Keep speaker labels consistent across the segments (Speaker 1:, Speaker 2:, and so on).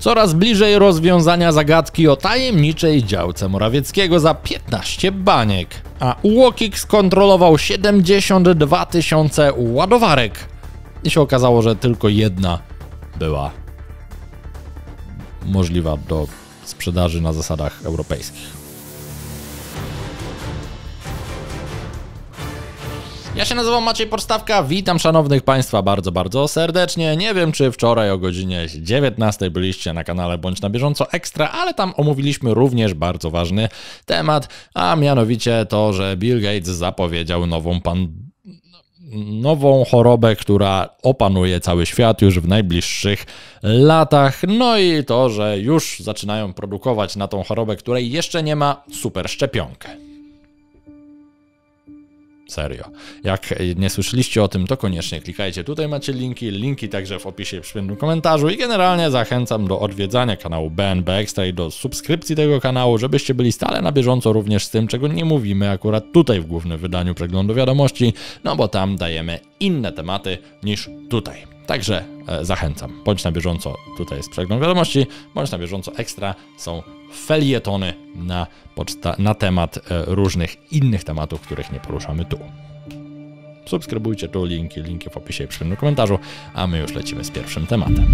Speaker 1: Coraz bliżej rozwiązania zagadki o tajemniczej działce Morawieckiego za 15 baniek. A Łokik skontrolował 72 tysiące ładowarek. I się okazało, że tylko jedna była możliwa do sprzedaży na zasadach europejskich. Ja się nazywam Maciej Porstawka, witam szanownych Państwa bardzo, bardzo serdecznie. Nie wiem, czy wczoraj o godzinie 19 byliście na kanale bądź na bieżąco ekstra, ale tam omówiliśmy również bardzo ważny temat, a mianowicie to, że Bill Gates zapowiedział nową nową chorobę, która opanuje cały świat już w najbliższych latach. No i to, że już zaczynają produkować na tą chorobę, której jeszcze nie ma, super szczepionkę. Serio. Jak nie słyszeliście o tym, to koniecznie klikajcie. Tutaj macie linki, linki także w opisie w tym komentarzu i generalnie zachęcam do odwiedzania kanału Extra i do subskrypcji tego kanału, żebyście byli stale na bieżąco również z tym, czego nie mówimy akurat tutaj w głównym wydaniu przeglądu wiadomości, no bo tam dajemy inne tematy niż tutaj. Także e, zachęcam. Bądź na bieżąco, tutaj jest przegląd wiadomości, bądź na bieżąco ekstra są felietony na, poczta, na temat e, różnych innych tematów, których nie poruszamy tu. Subskrybujcie tu linki, linki w opisie i tym komentarzu, a my już lecimy z pierwszym tematem.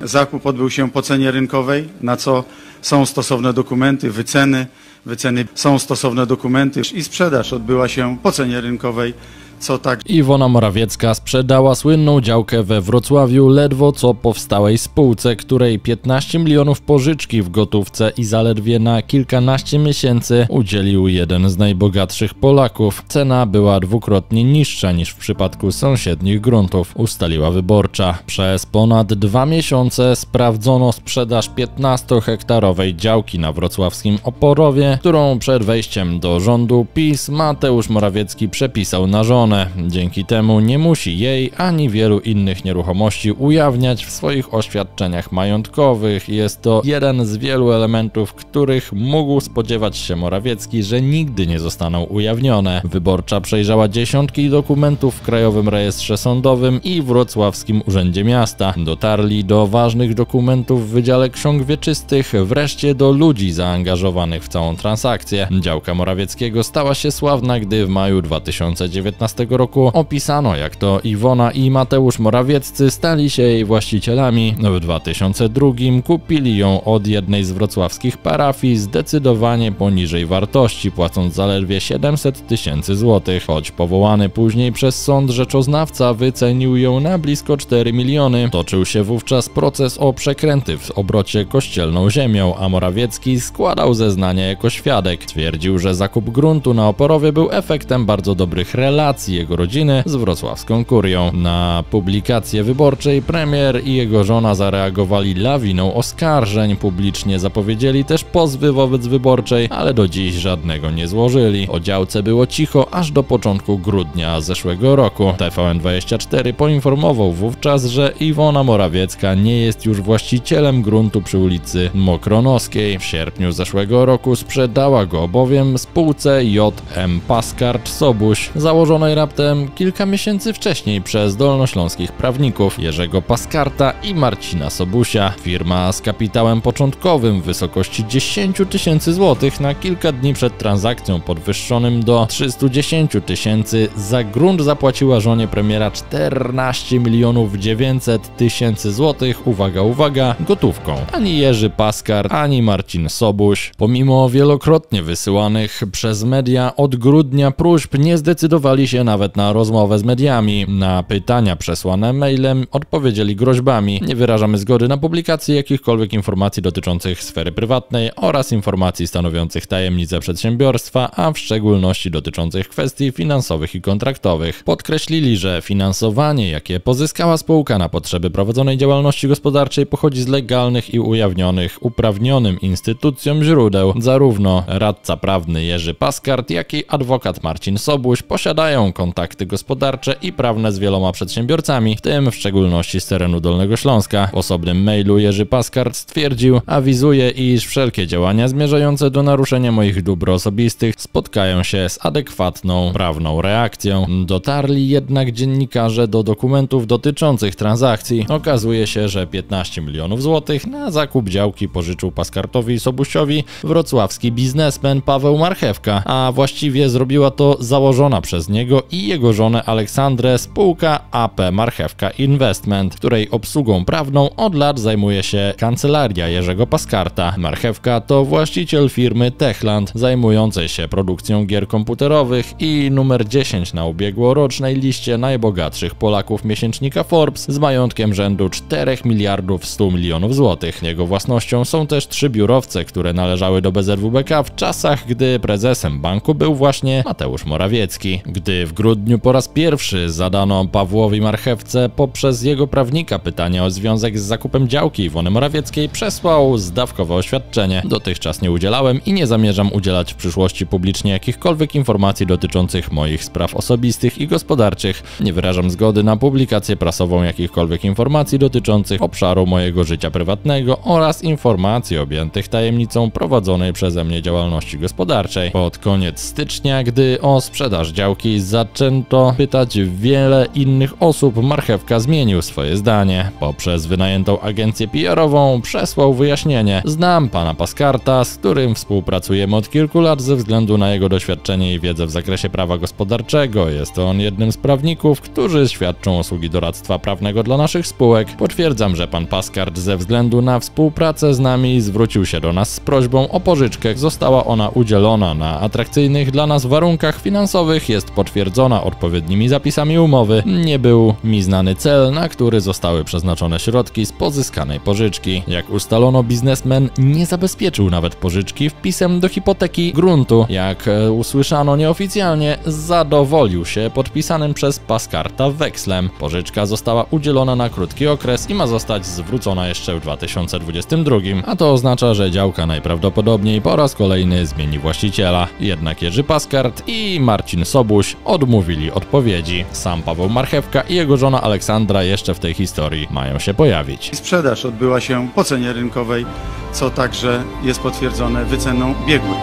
Speaker 1: Zakup odbył się po cenie rynkowej, na co są stosowne dokumenty, wyceny wyceny, są stosowne dokumenty i sprzedaż odbyła się po cenie rynkowej co tak. Iwona Morawiecka sprzedała słynną działkę we Wrocławiu ledwo co powstałej spółce, której 15 milionów pożyczki w gotówce i zaledwie na kilkanaście miesięcy udzielił jeden z najbogatszych Polaków. Cena była dwukrotnie niższa niż w przypadku sąsiednich gruntów, ustaliła wyborcza. Przez ponad dwa miesiące sprawdzono sprzedaż 15-hektarowej działki na wrocławskim Oporowie, którą przed wejściem do rządu PiS Mateusz Morawiecki przepisał na żonę. Dzięki temu nie musi jej ani wielu innych nieruchomości ujawniać w swoich oświadczeniach majątkowych. Jest to jeden z wielu elementów, których mógł spodziewać się Morawiecki, że nigdy nie zostaną ujawnione. Wyborcza przejrzała dziesiątki dokumentów w Krajowym Rejestrze Sądowym i Wrocławskim Urzędzie Miasta. Dotarli do ważnych dokumentów w Wydziale Ksiąg Wieczystych, wreszcie do ludzi zaangażowanych w całą transakcję. Działka Morawieckiego stała się sławna, gdy w maju 2019 2015 roku opisano, jak to Iwona i Mateusz Morawieccy stali się jej właścicielami. W 2002 kupili ją od jednej z wrocławskich parafii zdecydowanie poniżej wartości, płacąc zaledwie 700 tysięcy złotych, choć powołany później przez sąd rzeczoznawca wycenił ją na blisko 4 miliony. Toczył się wówczas proces o przekręty w obrocie kościelną ziemią, a Morawiecki składał zeznanie jako świadek. Twierdził, że zakup gruntu na Oporowie był efektem bardzo dobrych relacji, i jego rodziny z wrocławską kurią. Na publikację wyborczej premier i jego żona zareagowali lawiną oskarżeń, publicznie zapowiedzieli też pozwy wobec wyborczej, ale do dziś żadnego nie złożyli. O działce było cicho aż do początku grudnia zeszłego roku. TVN24 poinformował wówczas, że Iwona Morawiecka nie jest już właścicielem gruntu przy ulicy Mokronowskiej. W sierpniu zeszłego roku sprzedała go bowiem spółce JM Paskarcz Sobuś, założonej raptem kilka miesięcy wcześniej przez dolnośląskich prawników Jerzego Paskarta i Marcina Sobusia. Firma z kapitałem początkowym w wysokości 10 tysięcy złotych na kilka dni przed transakcją podwyższonym do 310 tysięcy za grunt zapłaciła żonie premiera 14 milionów 900 tysięcy złotych, uwaga, uwaga, gotówką. Ani Jerzy Paskart, ani Marcin Sobuś, pomimo wielokrotnie wysyłanych przez media od grudnia próśb, nie zdecydowali się nawet na rozmowę z mediami. Na pytania przesłane mailem odpowiedzieli groźbami. Nie wyrażamy zgody na publikację jakichkolwiek informacji dotyczących sfery prywatnej oraz informacji stanowiących tajemnicę przedsiębiorstwa, a w szczególności dotyczących kwestii finansowych i kontraktowych. Podkreślili, że finansowanie, jakie pozyskała spółka na potrzeby prowadzonej działalności gospodarczej, pochodzi z legalnych i ujawnionych uprawnionym instytucjom źródeł. Zarówno radca prawny Jerzy Paskart, jak i adwokat Marcin Sobuś posiadają kontakty gospodarcze i prawne z wieloma przedsiębiorcami, w tym w szczególności z terenu Dolnego Śląska. W osobnym mailu Jerzy Paskart stwierdził, awizuje, iż wszelkie działania zmierzające do naruszenia moich dóbr osobistych spotkają się z adekwatną prawną reakcją. Dotarli jednak dziennikarze do dokumentów dotyczących transakcji. Okazuje się, że 15 milionów złotych na zakup działki pożyczył Paskartowi i Sobuściowi wrocławski biznesmen Paweł Marchewka, a właściwie zrobiła to założona przez niego Kowalskiego i jego żonę Aleksandrę spółka AP Marchewka Investment, której obsługą prawną od lat zajmuje się kancelaria Jerzego Paskarta. Marchewka to właściciel firmy Techland zajmującej się produkcją gier komputerowych i numer 10 na ubiegłorocznej liście najbogatszych Polaków miesięcznika Forbes z majątkiem rzędu 4 miliardów 100 milionów złotych. Jego własnością są też trzy biurowce, które należały do BZWBK w czasach, gdy prezesem banku był właśnie Mateusz Morawiecki. Gdy w grudniu po raz pierwszy zadano Pawłowi Marchewce poprzez jego prawnika pytanie o związek z zakupem działki Iwony Morawieckiej. Przesłał zdawkowe oświadczenie. Dotychczas nie udzielałem i nie zamierzam udzielać w przyszłości publicznie jakichkolwiek informacji dotyczących moich spraw osobistych i gospodarczych. Nie wyrażam zgody na publikację prasową jakichkolwiek informacji dotyczących obszaru mojego życia prywatnego oraz informacji objętych tajemnicą prowadzonej przeze mnie działalności gospodarczej. Pod koniec stycznia, gdy o sprzedaż działki za zaczęto pytać wiele innych osób, marchewka zmienił swoje zdanie. Poprzez wynajętą agencję PR-ową przesłał wyjaśnienie. Znam pana Paskarta, z którym współpracujemy od kilku lat ze względu na jego doświadczenie i wiedzę w zakresie prawa gospodarczego. Jest on jednym z prawników, którzy świadczą usługi doradztwa prawnego dla naszych spółek. Potwierdzam, że pan Paskart ze względu na współpracę z nami zwrócił się do nas z prośbą o pożyczkę. Została ona udzielona na atrakcyjnych dla nas warunkach finansowych. Jest potwierdzone." potwierdzona odpowiednimi zapisami umowy, nie był mi znany cel, na który zostały przeznaczone środki z pozyskanej pożyczki. Jak ustalono, biznesmen nie zabezpieczył nawet pożyczki wpisem do hipoteki gruntu. Jak e, usłyszano nieoficjalnie, zadowolił się podpisanym przez Paskarta wekslem. Pożyczka została udzielona na krótki okres i ma zostać zwrócona jeszcze w 2022, a to oznacza, że działka najprawdopodobniej po raz kolejny zmieni właściciela. Jednak Jerzy Paskart i Marcin Sobuś od odmówili odpowiedzi. Sam Paweł Marchewka i jego żona Aleksandra jeszcze w tej historii mają się pojawić. Sprzedaż odbyła się po cenie rynkowej, co także jest potwierdzone wyceną biegłych.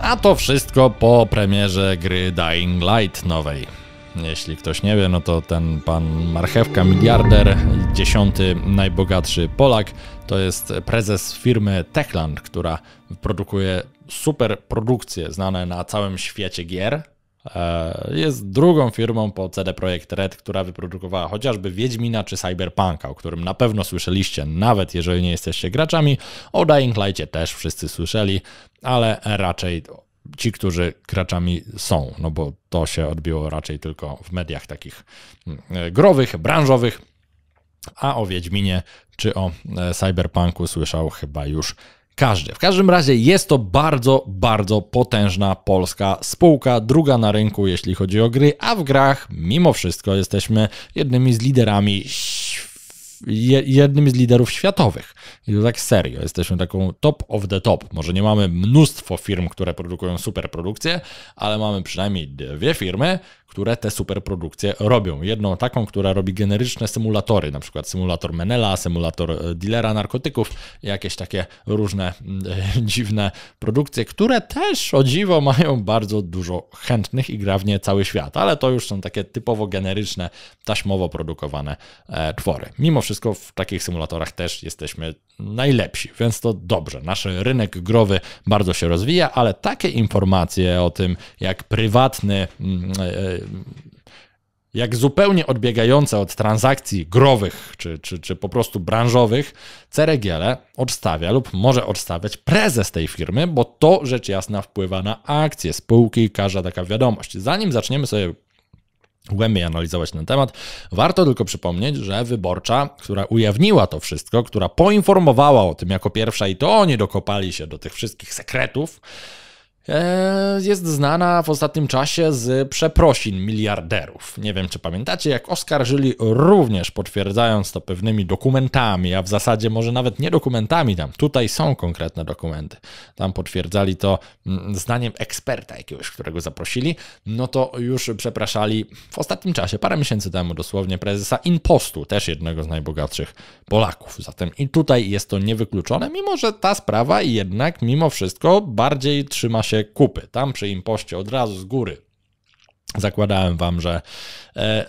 Speaker 1: A to wszystko po premierze gry Dying Light nowej. Jeśli ktoś nie wie, no to ten pan marchewka, miliarder, dziesiąty najbogatszy Polak, to jest prezes firmy Techland, która produkuje super produkcje znane na całym świecie gier. E, jest drugą firmą po CD Projekt Red, która wyprodukowała chociażby Wiedźmina czy Cyberpunka, o którym na pewno słyszeliście, nawet jeżeli nie jesteście graczami. O Dying Lightie też wszyscy słyszeli, ale raczej ci, którzy graczami są, no bo to się odbiło raczej tylko w mediach takich mm, e, growych, branżowych, a o Wiedźminie czy o e, Cyberpunku słyszał chyba już każdy. W każdym razie jest to bardzo, bardzo potężna polska spółka, druga na rynku, jeśli chodzi o gry, a w grach mimo wszystko jesteśmy jednymi z liderami jednym z liderów światowych. I to tak serio, jesteśmy taką top of the top. Może nie mamy mnóstwo firm, które produkują super produkcje, ale mamy przynajmniej dwie firmy, które te superprodukcje robią. Jedną taką, która robi generyczne symulatory, na przykład symulator Menela, symulator e, dealera narkotyków, jakieś takie różne mm, e, dziwne produkcje, które też o dziwo mają bardzo dużo chętnych i gra w nie cały świat, ale to już są takie typowo generyczne, taśmowo produkowane e, twory. Mimo wszystko w takich symulatorach też jesteśmy najlepsi, więc to dobrze. Nasz rynek growy bardzo się rozwija, ale takie informacje o tym, jak prywatny mm, jak zupełnie odbiegające od transakcji growych czy, czy, czy po prostu branżowych, ceregiele odstawia lub może odstawiać prezes tej firmy, bo to rzecz jasna wpływa na akcje spółki, każda taka wiadomość. Zanim zaczniemy sobie głębiej analizować ten temat. Warto tylko przypomnieć, że wyborcza, która ujawniła to wszystko, która poinformowała o tym jako pierwsza i to oni dokopali się do tych wszystkich sekretów, E, jest znana w ostatnim czasie z przeprosin miliarderów. Nie wiem, czy pamiętacie, jak oskarżyli również potwierdzając to pewnymi dokumentami, a w zasadzie może nawet nie dokumentami tam, tutaj są konkretne dokumenty. Tam potwierdzali to mm, zdaniem eksperta jakiegoś, którego zaprosili, no to już przepraszali w ostatnim czasie, parę miesięcy temu dosłownie, prezesa Impostu, też jednego z najbogatszych Polaków. Zatem i tutaj jest to niewykluczone, mimo że ta sprawa jednak mimo wszystko bardziej trzyma się kupy. Tam przy impoście od razu z góry Zakładałem wam, że e,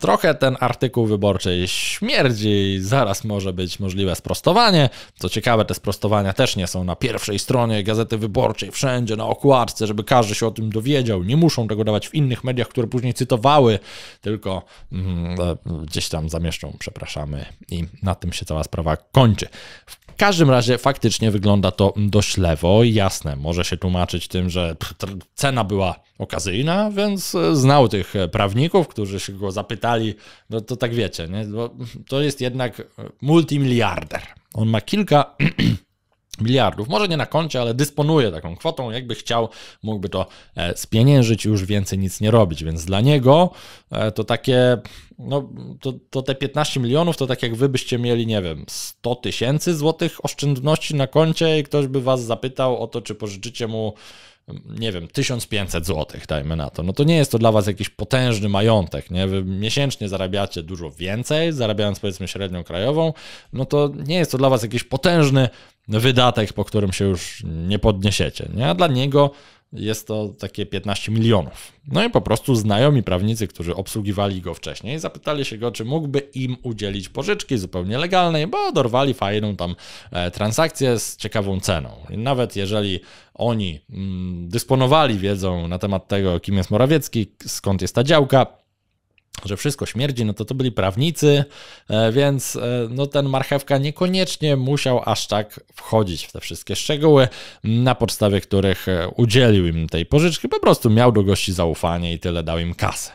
Speaker 1: trochę ten artykuł wyborczy śmierdzi, zaraz może być możliwe sprostowanie. Co ciekawe, te sprostowania też nie są na pierwszej stronie gazety wyborczej, wszędzie na okładce, żeby każdy się o tym dowiedział. Nie muszą tego dawać w innych mediach, które później cytowały, tylko mm, no, gdzieś tam zamieszczą, przepraszamy, i na tym się cała sprawa kończy. W każdym razie faktycznie wygląda to dość lewo. Jasne, może się tłumaczyć tym, że cena była okazyjna, więc więc znał tych e, prawników, którzy się go zapytali, no to tak wiecie, nie? Bo to jest jednak e, multimiliarder. On ma kilka miliardów, może nie na koncie, ale dysponuje taką kwotą, jakby chciał, mógłby to e, spieniężyć i już więcej nic nie robić, więc dla niego to takie, no to, to te 15 milionów to tak jak wy byście mieli, nie wiem, 100 tysięcy złotych oszczędności na koncie i ktoś by was zapytał o to, czy pożyczycie mu nie wiem, 1500 zł, dajmy na to, no to nie jest to dla Was jakiś potężny majątek, nie? Wy miesięcznie zarabiacie dużo więcej, zarabiając powiedzmy średnią krajową, no to nie jest to dla Was jakiś potężny wydatek, po którym się już nie podniesiecie, nie? A dla niego jest to takie 15 milionów. No i po prostu znajomi prawnicy, którzy obsługiwali go wcześniej, zapytali się go, czy mógłby im udzielić pożyczki zupełnie legalnej, bo dorwali fajną tam e, transakcję z ciekawą ceną. I nawet jeżeli oni mm, dysponowali wiedzą na temat tego, kim jest Morawiecki, skąd jest ta działka, że wszystko śmierdzi, no to to byli prawnicy, e, więc e, no ten marchewka niekoniecznie musiał aż tak wchodzić w te wszystkie szczegóły, na podstawie których e, udzielił im tej pożyczki, po prostu miał do gości zaufanie i tyle dał im kasę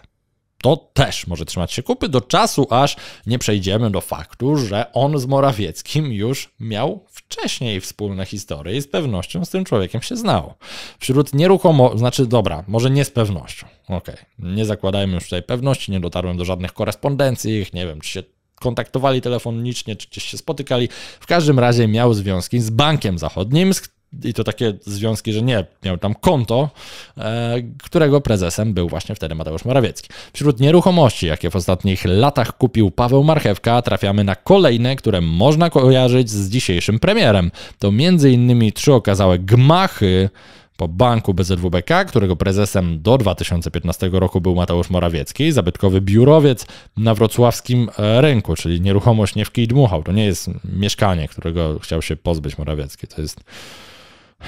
Speaker 1: to też może trzymać się kupy do czasu, aż nie przejdziemy do faktu, że on z Morawieckim już miał wcześniej wspólne historie i z pewnością z tym człowiekiem się znał. Wśród nieruchomo, znaczy dobra, może nie z pewnością, okej, okay. nie zakładajmy już tutaj pewności, nie dotarłem do żadnych korespondencji, ich nie wiem, czy się kontaktowali telefonicznie, czy gdzieś się spotykali. W każdym razie miał związki z Bankiem Zachodnim, z i to takie związki, że nie, miał tam konto, e, którego prezesem był właśnie wtedy Mateusz Morawiecki. Wśród nieruchomości, jakie w ostatnich latach kupił Paweł Marchewka, trafiamy na kolejne, które można kojarzyć z dzisiejszym premierem. To m.in. trzy okazałe gmachy po banku BZWBK, którego prezesem do 2015 roku był Mateusz Morawiecki, zabytkowy biurowiec na wrocławskim e, rynku, czyli nieruchomość nie w kij dmuchał. To nie jest mieszkanie, którego chciał się pozbyć Morawiecki. To jest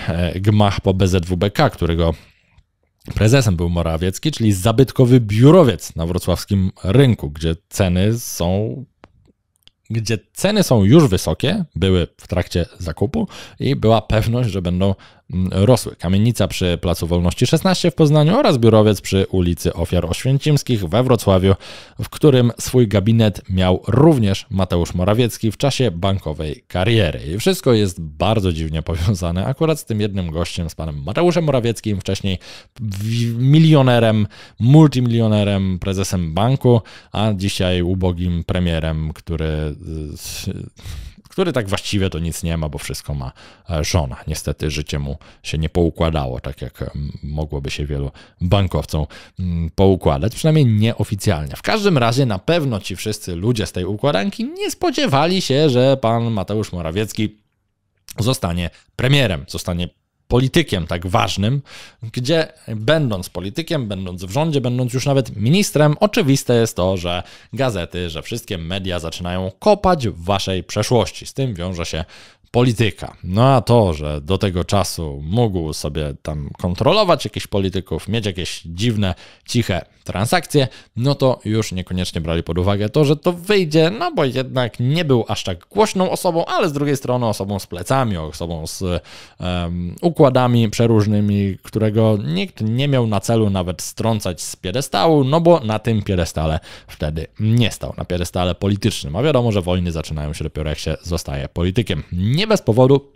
Speaker 1: E, gmach po BZWBK, którego prezesem był Morawiecki, czyli zabytkowy biurowiec na wrocławskim rynku, gdzie ceny są gdzie ceny są już wysokie, były w trakcie zakupu i była pewność, że będą Mm, rosły. Kamienica przy Placu Wolności 16 w Poznaniu oraz biurowiec przy ulicy Ofiar Oświęcimskich we Wrocławiu, w którym swój gabinet miał również Mateusz Morawiecki w czasie bankowej kariery. I wszystko jest bardzo dziwnie powiązane akurat z tym jednym gościem, z panem Mateuszem Morawieckim, wcześniej milionerem, multimilionerem, prezesem banku, a dzisiaj ubogim premierem, który y, który tak właściwie to nic nie ma, bo wszystko ma e, żona. Niestety życie mu się nie poukładało, tak jak mogłoby się wielu bankowcom mm, poukładać, przynajmniej nieoficjalnie. W każdym razie na pewno ci wszyscy ludzie z tej układanki nie spodziewali się, że pan Mateusz Morawiecki zostanie premierem, zostanie politykiem tak ważnym, gdzie będąc politykiem, będąc w rządzie, będąc już nawet ministrem, oczywiste jest to, że gazety, że wszystkie media zaczynają kopać w waszej przeszłości. Z tym wiąże się polityka. No a to, że do tego czasu mógł sobie tam kontrolować jakichś polityków, mieć jakieś dziwne, ciche transakcje, no to już niekoniecznie brali pod uwagę to, że to wyjdzie, no bo jednak nie był aż tak głośną osobą, ale z drugiej strony osobą z plecami, osobą z um, układami przeróżnymi, którego nikt nie miał na celu nawet strącać z piedestału, no bo na tym piedestale wtedy nie stał, na piedestale politycznym. A wiadomo, że wojny zaczynają się dopiero jak się zostaje politykiem nie bez powodu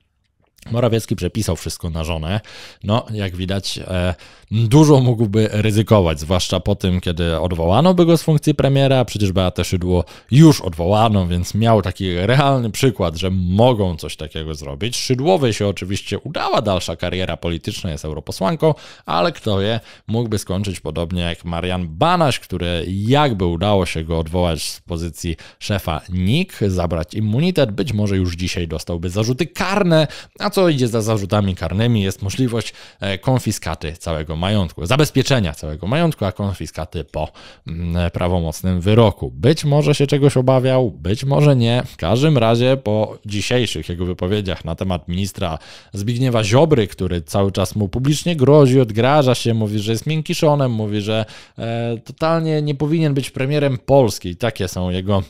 Speaker 1: Morawiecki przepisał wszystko na żonę. No, jak widać, e, dużo mógłby ryzykować, zwłaszcza po tym, kiedy odwołano by go z funkcji premiera. Przecież Beatę Szydło już odwołano, więc miał taki realny przykład, że mogą coś takiego zrobić. Szydłowej się oczywiście udała dalsza kariera polityczna, jest europosłanką, ale kto wie, mógłby skończyć podobnie jak Marian Banaś, który jakby udało się go odwołać z pozycji szefa NIK, zabrać immunitet, być może już dzisiaj dostałby zarzuty karne, a co idzie za zarzutami karnymi, jest możliwość e, konfiskaty całego majątku, zabezpieczenia całego majątku, a konfiskaty po mm, e, prawomocnym wyroku. Być może się czegoś obawiał, być może nie. W każdym razie po dzisiejszych jego wypowiedziach na temat ministra Zbigniewa Ziobry, który cały czas mu publicznie grozi, odgraża się, mówi, że jest miękkiszonem, mówi, że e, totalnie nie powinien być premierem Polski. Takie są jego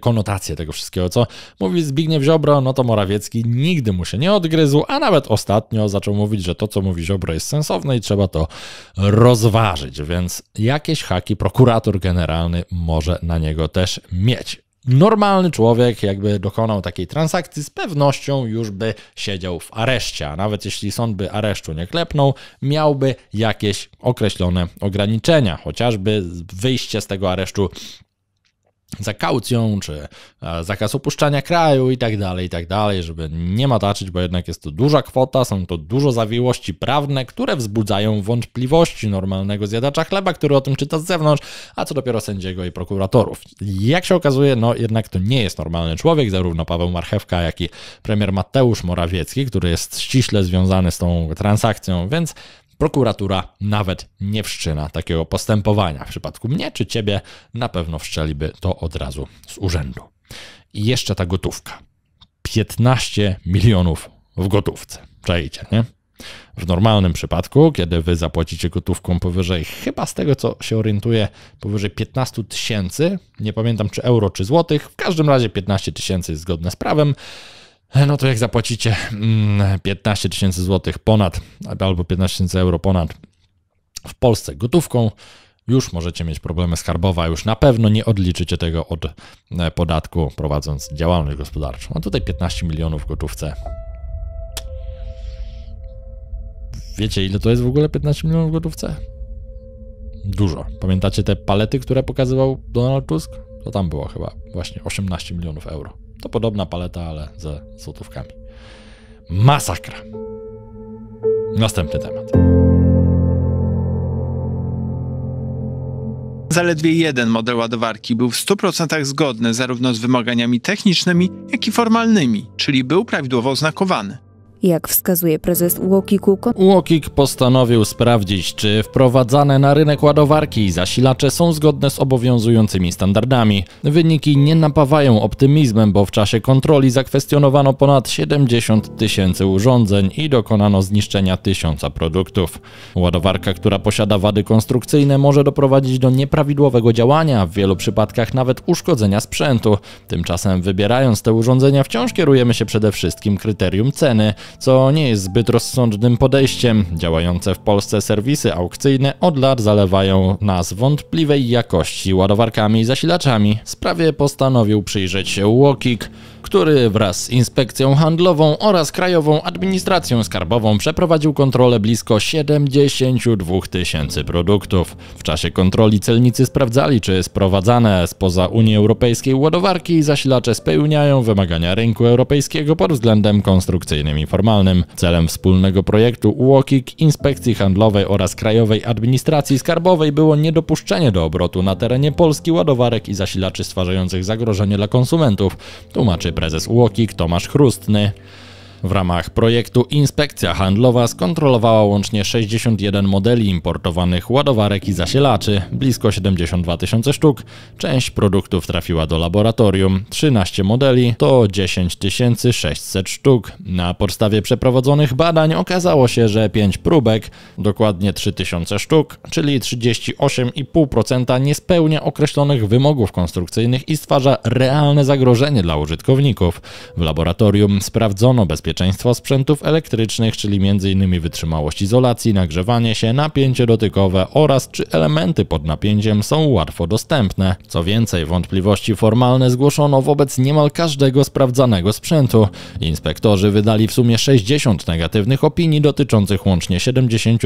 Speaker 1: konotację tego wszystkiego, co mówi Zbigniew Ziobro, no to Morawiecki nigdy mu się nie odgryzł, a nawet ostatnio zaczął mówić, że to, co mówi Ziobro jest sensowne i trzeba to rozważyć, więc jakieś haki prokurator generalny może na niego też mieć. Normalny człowiek, jakby dokonał takiej transakcji, z pewnością już by siedział w areszcie, a nawet jeśli sąd by aresztu nie klepnął, miałby jakieś określone ograniczenia, chociażby wyjście z tego aresztu za kaucją, czy e, zakaz opuszczania kraju i tak dalej, i tak dalej, żeby nie mataczyć, bo jednak jest to duża kwota, są to dużo zawiłości prawne, które wzbudzają wątpliwości normalnego zjadacza chleba, który o tym czyta z zewnątrz, a co dopiero sędziego i prokuratorów. Jak się okazuje, no jednak to nie jest normalny człowiek, zarówno Paweł Marchewka, jak i premier Mateusz Morawiecki, który jest ściśle związany z tą transakcją, więc prokuratura nawet nie wszczyna takiego postępowania. W przypadku mnie czy ciebie na pewno wszczeliby to od razu z urzędu. I jeszcze ta gotówka. 15 milionów w gotówce. Czajcie, nie? W normalnym przypadku, kiedy wy zapłacicie gotówką powyżej, chyba z tego co się orientuję, powyżej 15 tysięcy, nie pamiętam czy euro czy złotych, w każdym razie 15 tysięcy jest zgodne z prawem, E, no to jak zapłacicie 15 mm, tysięcy złotych ponad, albo 15 tysięcy euro ponad w Polsce gotówką, już możecie mieć problemy skarbowe, a już na pewno nie odliczycie tego od e, podatku prowadząc działalność gospodarczą. A tutaj 15 milionów gotówce. Wiecie, ile to jest w ogóle 15 milionów gotówce? Dużo. Pamiętacie te palety, które pokazywał Donald Tusk? To tam było chyba właśnie 18 milionów euro. To podobna paleta, ale ze złotówkami. Masakra. Następny temat. Zaledwie jeden model ładowarki był w 100% zgodny zarówno z wymaganiami technicznymi, jak i formalnymi, czyli był prawidłowo oznakowany. Jak wskazuje prezes uokik Łokik postanowił sprawdzić, czy wprowadzane na rynek ładowarki i zasilacze są zgodne z obowiązującymi standardami. Wyniki nie napawają optymizmem, bo w czasie kontroli zakwestionowano ponad 70 tysięcy urządzeń i dokonano zniszczenia tysiąca produktów. Ładowarka, która posiada wady konstrukcyjne może doprowadzić do nieprawidłowego działania, w wielu przypadkach nawet uszkodzenia sprzętu. Tymczasem wybierając te urządzenia wciąż kierujemy się przede wszystkim kryterium ceny – co nie jest zbyt rozsądnym podejściem. Działające w Polsce serwisy aukcyjne od lat zalewają nas wątpliwej jakości ładowarkami i zasilaczami. Sprawie postanowił przyjrzeć się Łokik który wraz z Inspekcją Handlową oraz Krajową Administracją Skarbową przeprowadził kontrolę blisko 72 tysięcy produktów. W czasie kontroli celnicy sprawdzali, czy sprowadzane spoza Unii Europejskiej ładowarki i zasilacze spełniają wymagania rynku europejskiego pod względem konstrukcyjnym i formalnym. Celem wspólnego projektu UOKiK, Inspekcji Handlowej oraz Krajowej Administracji Skarbowej było niedopuszczenie do obrotu na terenie Polski ładowarek i zasilaczy stwarzających zagrożenie dla konsumentów, tłumaczy prezes UOKiK Tomasz Chrustny. W ramach projektu Inspekcja Handlowa skontrolowała łącznie 61 modeli importowanych ładowarek i zasielaczy, blisko 72 tysiące sztuk. Część produktów trafiła do laboratorium, 13 modeli to 10 600 sztuk. Na podstawie przeprowadzonych badań okazało się, że 5 próbek, dokładnie 3000 sztuk, czyli 38,5% nie spełnia określonych wymogów konstrukcyjnych i stwarza realne zagrożenie dla użytkowników. W laboratorium sprawdzono bezpieczeństwo bezpieczeństwo sprzętów elektrycznych, czyli m.in. wytrzymałość izolacji, nagrzewanie się, napięcie dotykowe oraz czy elementy pod napięciem są łatwo dostępne. Co więcej, wątpliwości formalne zgłoszono wobec niemal każdego sprawdzanego sprzętu. Inspektorzy wydali w sumie 60 negatywnych opinii dotyczących łącznie 70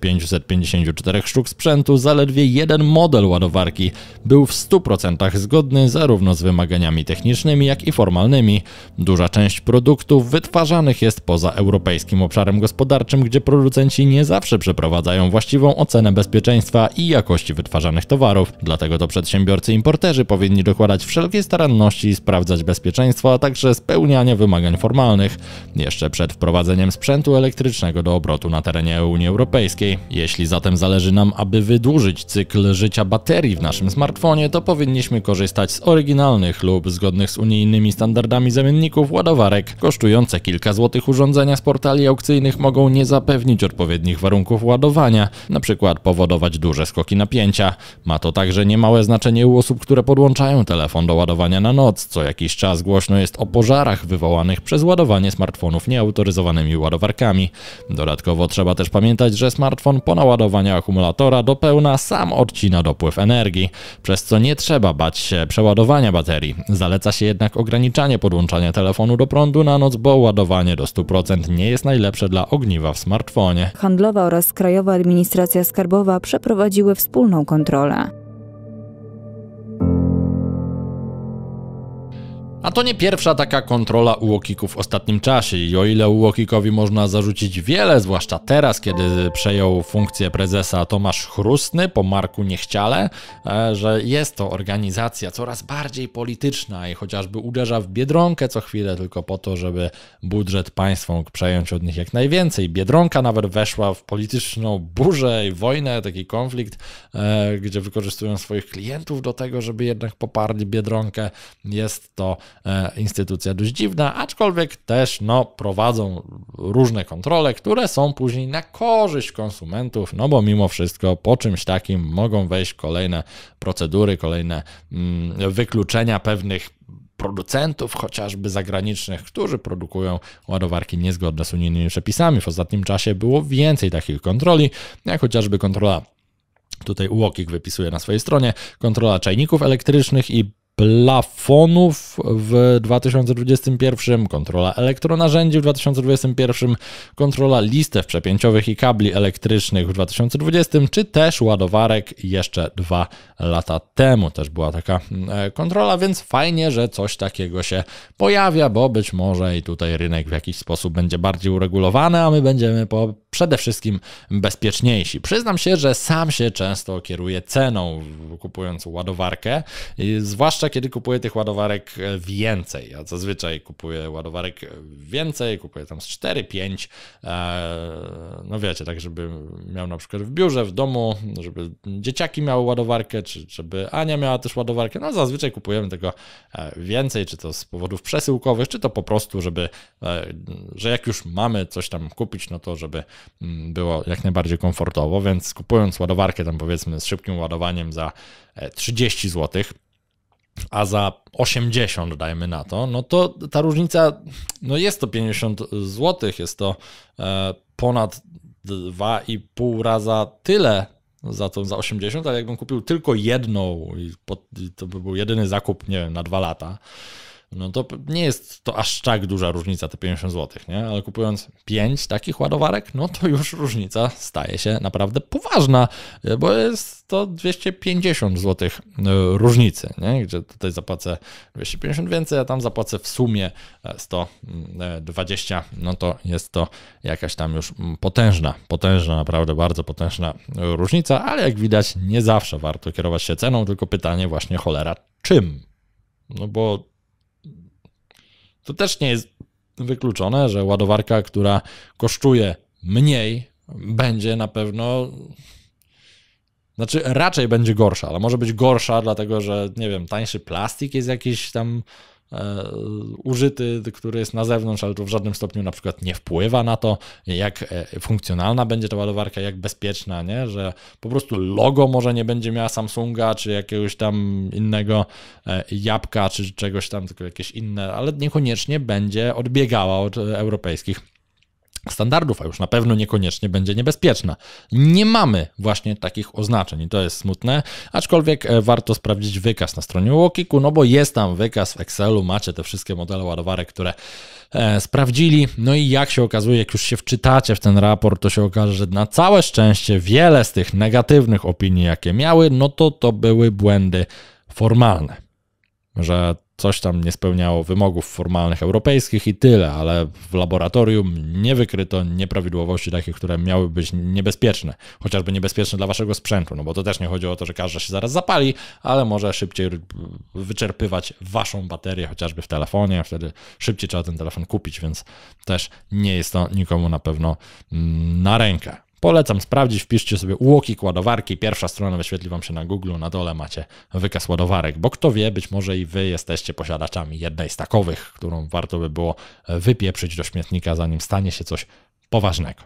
Speaker 1: 554 sztuk sprzętu, zaledwie jeden model ładowarki był w 100% zgodny zarówno z wymaganiami technicznymi, jak i formalnymi. Duża część produktów wytwarza wytwarzanych jest poza europejskim obszarem gospodarczym, gdzie producenci nie zawsze przeprowadzają właściwą ocenę bezpieczeństwa i jakości wytwarzanych towarów. Dlatego to przedsiębiorcy importerzy powinni dokładać wszelkie staranności i sprawdzać bezpieczeństwo, a także spełnianie wymagań formalnych jeszcze przed wprowadzeniem sprzętu elektrycznego do obrotu na terenie Unii Europejskiej. Jeśli zatem zależy nam, aby wydłużyć cykl życia baterii w naszym smartfonie, to powinniśmy korzystać z oryginalnych lub zgodnych z unijnymi standardami zamienników ładowarek kosztujące kilka kilka złotych urządzenia z portali aukcyjnych mogą nie zapewnić odpowiednich warunków ładowania, np. powodować duże skoki napięcia. Ma to także niemałe znaczenie u osób, które podłączają telefon do ładowania na noc. Co jakiś czas głośno jest o pożarach wywołanych przez ładowanie smartfonów nieautoryzowanymi ładowarkami. Dodatkowo trzeba też pamiętać, że smartfon po naładowaniu akumulatora do pełna sam odcina dopływ energii, przez co nie trzeba bać się przeładowania baterii. Zaleca się jednak ograniczanie podłączania telefonu do prądu na noc, bo ładowanie ładowanie do 100% nie jest najlepsze dla ogniwa w smartfonie. Handlowa oraz Krajowa Administracja Skarbowa przeprowadziły wspólną kontrolę. A to nie pierwsza taka kontrola ułokików w ostatnim czasie i o ile ułokikowi można zarzucić wiele, zwłaszcza teraz, kiedy przejął funkcję prezesa Tomasz Chrustny po Marku Niechciale, e, że jest to organizacja coraz bardziej polityczna i chociażby uderza w Biedronkę co chwilę tylko po to, żeby budżet państwa mógł przejąć od nich jak najwięcej. Biedronka nawet weszła w polityczną burzę i wojnę, taki konflikt, e, gdzie wykorzystują swoich klientów do tego, żeby jednak poparli Biedronkę. Jest to E, instytucja dość dziwna, aczkolwiek też no, prowadzą różne kontrole, które są później na korzyść konsumentów, no bo mimo wszystko po czymś takim mogą wejść kolejne procedury, kolejne mm, wykluczenia pewnych producentów, chociażby zagranicznych, którzy produkują ładowarki niezgodne z unijnymi przepisami. W ostatnim czasie było więcej takich kontroli, jak chociażby kontrola. Tutaj UOKiK wypisuje na swojej stronie kontrola czajników elektrycznych i plafonów w 2021, kontrola elektronarzędzi w 2021, kontrola listew przepięciowych i kabli elektrycznych w 2020, czy też ładowarek jeszcze dwa lata temu też była taka mm, e, kontrola, więc fajnie, że coś takiego się pojawia, bo być może i tutaj rynek w jakiś sposób będzie bardziej uregulowany, a my będziemy po przede wszystkim bezpieczniejsi. Przyznam się, że sam się często kieruję ceną kupując ładowarkę, zwłaszcza zwłaszcza kiedy kupuję tych ładowarek e, więcej. Ja zazwyczaj kupuję ładowarek e, więcej, kupuję tam z 4-5, e, no wiecie, tak żeby miał na przykład w biurze, w domu, żeby dzieciaki miały ładowarkę, czy żeby Ania miała też ładowarkę, no zazwyczaj kupujemy tego więcej, czy to z powodów przesyłkowych, czy to po prostu, żeby, że jak już mamy coś tam kupić, no to żeby mm, było jak najbardziej komfortowo, więc kupując ładowarkę tam powiedzmy z szybkim ładowaniem za 30 złotych a za 80 dajmy na to, no to ta różnica, no jest to 50 zł, jest to e, ponad 2,5 raza tyle za tą za 80, ale jakbym kupił tylko jedną i, to by był jedyny zakup, nie wiem, na dwa lata, no to nie jest to aż tak duża różnica, te 50 zł, nie? Ale kupując 5 takich ładowarek, no to już różnica staje się naprawdę poważna, e, bo jest to 250 zł e, różnicy, nie? Gdzie tutaj zapłacę 250 więcej, a tam zapłacę w sumie 120, e, no to jest to jakaś tam już potężna, potężna, naprawdę bardzo potężna różnica, ale jak widać, nie zawsze warto kierować się ceną, tylko pytanie właśnie cholera, czym? No bo to też nie jest wykluczone, że ładowarka, która kosztuje mniej, będzie na pewno. Znaczy, raczej będzie gorsza, ale może być gorsza, dlatego że, nie wiem, tańszy plastik jest jakiś tam E, użyty, który jest na zewnątrz, ale to w żadnym stopniu na przykład nie wpływa na to, jak e, funkcjonalna będzie ta ładowarka, jak bezpieczna, nie? że po prostu logo może nie będzie miała Samsunga, czy jakiegoś tam innego e, jabłka, czy czegoś tam, tylko jakieś inne, ale niekoniecznie będzie odbiegała od europejskich standardów, a już na pewno niekoniecznie będzie niebezpieczna. Nie mamy właśnie takich oznaczeń i to jest smutne, aczkolwiek e, warto sprawdzić wykaz na stronie Łokiku, no bo jest tam wykaz w Excelu, macie te wszystkie modele ładowarek, które e, sprawdzili, no i jak się okazuje, jak już się wczytacie w ten raport, to się okaże, że na całe szczęście wiele z tych negatywnych opinii, jakie miały, no to to były błędy formalne, że coś tam nie spełniało wymogów formalnych europejskich i tyle, ale w laboratorium nie wykryto nieprawidłowości takich, które miały być niebezpieczne, chociażby niebezpieczne dla waszego sprzętu, no bo to też nie chodzi o to, że każdy się zaraz zapali, ale może szybciej wyczerpywać waszą baterię, chociażby w telefonie, a wtedy szybciej trzeba ten telefon kupić, więc też nie jest to nikomu na pewno mm, na rękę. Polecam sprawdzić, wpiszcie sobie ułoki ładowarki, pierwsza strona wyświetli Wam się na Google, na dole macie wykaz ładowarek, bo kto wie, być może i Wy jesteście posiadaczami jednej z takowych, którą warto by było wypieprzyć do śmietnika, zanim stanie się coś poważnego.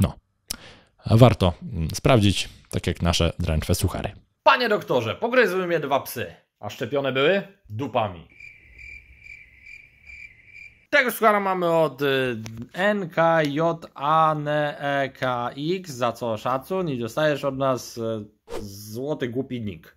Speaker 1: No, warto mm, sprawdzić, tak jak nasze drętwe suchary. Panie doktorze, pogryzły mnie dwa psy, a szczepione były dupami. Tego składa mamy od y, NKJANEKX, za co szacun i dostajesz od nas y, złoty głupi nick.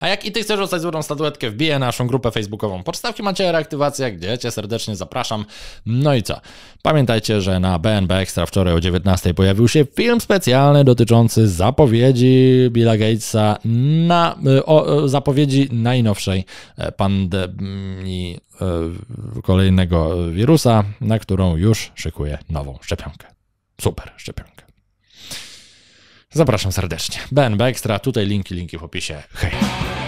Speaker 1: A jak i ty chcesz dostać złotą statuetkę, wbiję naszą grupę facebookową. Podstawki macie reaktywacja, gdzie cię serdecznie zapraszam. No i co? Pamiętajcie, że na BNB Extra wczoraj o 19 pojawił się film specjalny dotyczący zapowiedzi Billa Gatesa na o, zapowiedzi najnowszej e, pandemii e, kolejnego wirusa, na którą już szykuje nową szczepionkę. Super szczepionkę. Zapraszam serdecznie. Ben Ekstra, tutaj linki, linki w opisie. Hej!